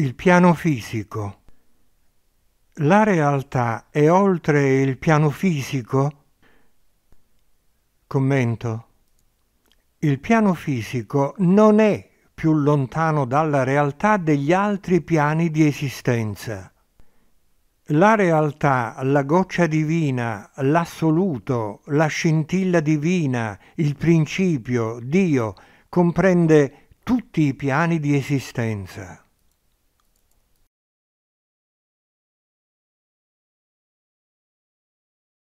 Il piano fisico. La realtà è oltre il piano fisico? Commento. Il piano fisico non è più lontano dalla realtà degli altri piani di esistenza. La realtà, la goccia divina, l'assoluto, la scintilla divina, il principio, Dio, comprende tutti i piani di esistenza.